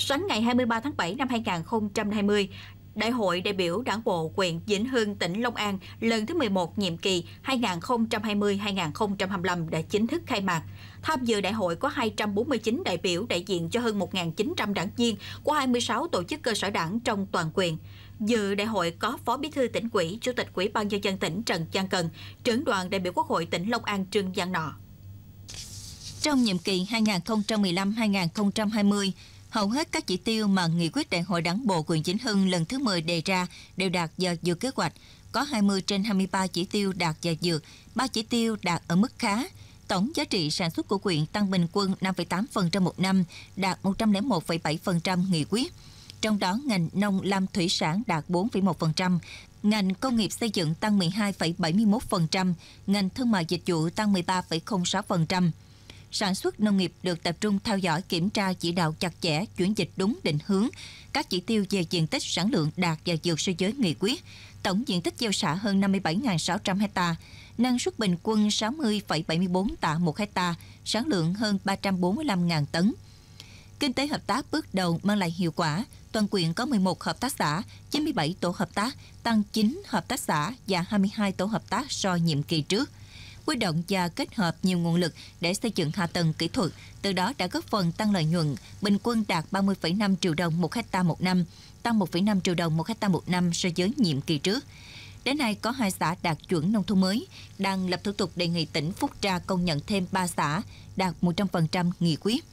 Sáng ngày 23 tháng 7 năm 2020, Đại hội đại biểu Đảng bộ huyện Vĩnh Hưng, tỉnh Long An lần thứ 11 nhiệm kỳ 2020-2025 đã chính thức khai mạc. Tham dự đại hội có 249 đại biểu đại diện cho hơn 1.900 đảng viên của 26 tổ chức cơ sở đảng trong toàn quyền. Dự đại hội có Phó Bí thư tỉnh ủy, Chủ tịch Ủy ban nhân dân tỉnh Trần Giang Cần, trưởng đoàn đại biểu Quốc hội tỉnh Long An Trương Giang Nọ. Trong nhiệm kỳ 2015-2020, hầu hết các chỉ tiêu mà nghị quyết đại hội đảng bộ quyền Chính Hưng lần thứ 10 đề ra đều đạt và vượt kế hoạch. Có 20 trên 23 chỉ tiêu đạt và vượt, 3 chỉ tiêu đạt ở mức khá. Tổng giá trị sản xuất của quyện tăng bình quân 5,8% một năm, đạt 101,7% nghị quyết. Trong đó, ngành nông lâm thủy sản đạt 4,1%, ngành công nghiệp xây dựng tăng 12,71%, ngành thương mại dịch vụ tăng 13,06% sản xuất nông nghiệp được tập trung theo dõi kiểm tra chỉ đạo chặt chẽ, chuyển dịch đúng định hướng. Các chỉ tiêu về diện tích sản lượng đạt và vượt so với nghị quyết. Tổng diện tích gieo xạ hơn 57.600 ha, năng suất bình quân 60,74 tạ 1 ha, sản lượng hơn 345.000 tấn. Kinh tế hợp tác bước đầu mang lại hiệu quả, toàn quyện có 11 hợp tác xã, 97 tổ hợp tác, tăng 9 hợp tác xã và 22 tổ hợp tác so nhiệm kỳ trước huy động và kết hợp nhiều nguồn lực để xây dựng hạ tầng kỹ thuật, từ đó đã góp phần tăng lợi nhuận, bình quân đạt 30,5 triệu đồng một hecta một năm, tăng 1,5 triệu đồng một hecta một năm so với nhiệm kỳ trước. Đến nay có hai xã đạt chuẩn nông thôn mới, đang lập thủ tục đề nghị tỉnh Phúc Tra công nhận thêm 3 xã đạt 100% nghị quyết.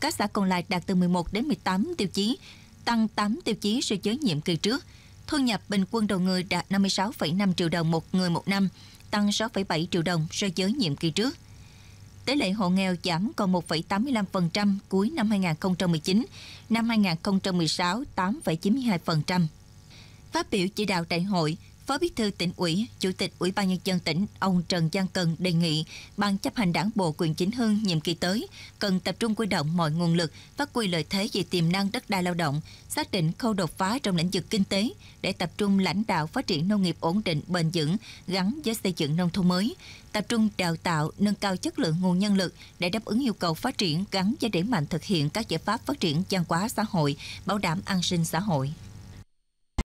Các xã còn lại đạt từ 11 đến 18 tiêu chí, tăng 8 tiêu chí so với nhiệm kỳ trước. Thu nhập bình quân đầu người đạt 56,5 triệu đồng một người một năm, tăng 6,7 triệu đồng so với nhiệm kỳ trước. Tỷ lệ hộ nghèo giảm còn 1,85% cuối năm 2019, năm 2016 8,92%. Phát biểu chỉ đạo đại hội, Phó Bí thư tỉnh ủy, Chủ tịch Ủy ban nhân dân tỉnh ông Trần Giang Cần đề nghị Ban chấp hành Đảng bộ quyền chính hưng nhiệm kỳ tới cần tập trung quy động mọi nguồn lực, phát huy lợi thế về tiềm năng đất đai lao động, xác định khâu đột phá trong lĩnh vực kinh tế để tập trung lãnh đạo phát triển nông nghiệp ổn định bền vững gắn với xây dựng nông thôn mới, tập trung đào tạo, nâng cao chất lượng nguồn nhân lực để đáp ứng yêu cầu phát triển gắn với đẩy mạnh thực hiện các giải pháp phát triển văn hóa xã hội, bảo đảm an sinh xã hội.